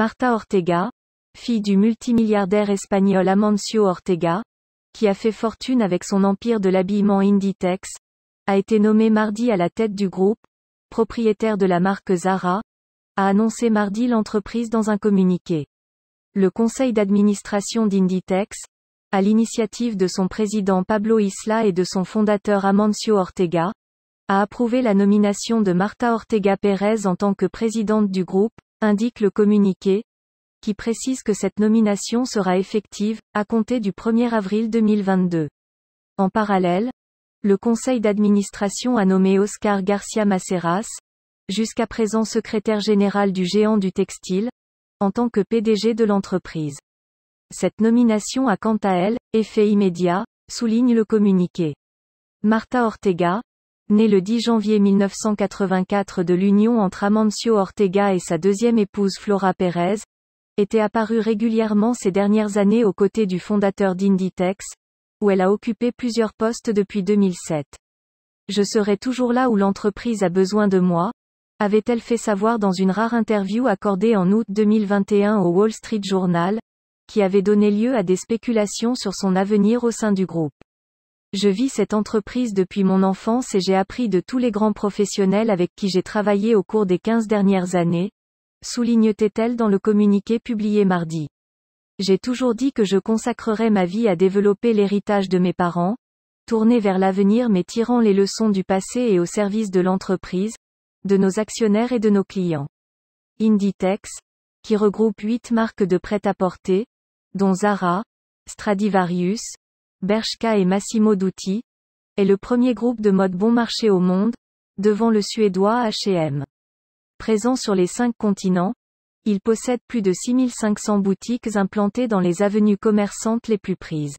Marta Ortega, fille du multimilliardaire espagnol Amancio Ortega, qui a fait fortune avec son empire de l'habillement Inditex, a été nommée mardi à la tête du groupe, propriétaire de la marque Zara, a annoncé mardi l'entreprise dans un communiqué. Le conseil d'administration d'Inditex, à l'initiative de son président Pablo Isla et de son fondateur Amancio Ortega, a approuvé la nomination de Marta Ortega Pérez en tant que présidente du groupe, indique le communiqué, qui précise que cette nomination sera effective, à compter du 1er avril 2022. En parallèle, le conseil d'administration a nommé Oscar Garcia Maceras, jusqu'à présent secrétaire général du géant du textile, en tant que PDG de l'entreprise. Cette nomination a quant à elle, effet immédiat, souligne le communiqué. Marta Ortega, Né le 10 janvier 1984 de l'union entre Amancio Ortega et sa deuxième épouse Flora Pérez, était apparue régulièrement ces dernières années aux côtés du fondateur d'Inditex, où elle a occupé plusieurs postes depuis 2007. Je serai toujours là où l'entreprise a besoin de moi, avait-elle fait savoir dans une rare interview accordée en août 2021 au Wall Street Journal, qui avait donné lieu à des spéculations sur son avenir au sein du groupe. Je vis cette entreprise depuis mon enfance et j'ai appris de tous les grands professionnels avec qui j'ai travaillé au cours des 15 dernières années, souligne-t-elle dans le communiqué publié mardi. J'ai toujours dit que je consacrerai ma vie à développer l'héritage de mes parents, tourné vers l'avenir mais tirant les leçons du passé et au service de l'entreprise, de nos actionnaires et de nos clients. Inditex, qui regroupe huit marques de prêt-à-porter, dont Zara, Stradivarius, Bershka et Massimo Dutti, est le premier groupe de mode bon marché au monde, devant le suédois H&M. Présent sur les cinq continents, il possède plus de 6500 boutiques implantées dans les avenues commerçantes les plus prises.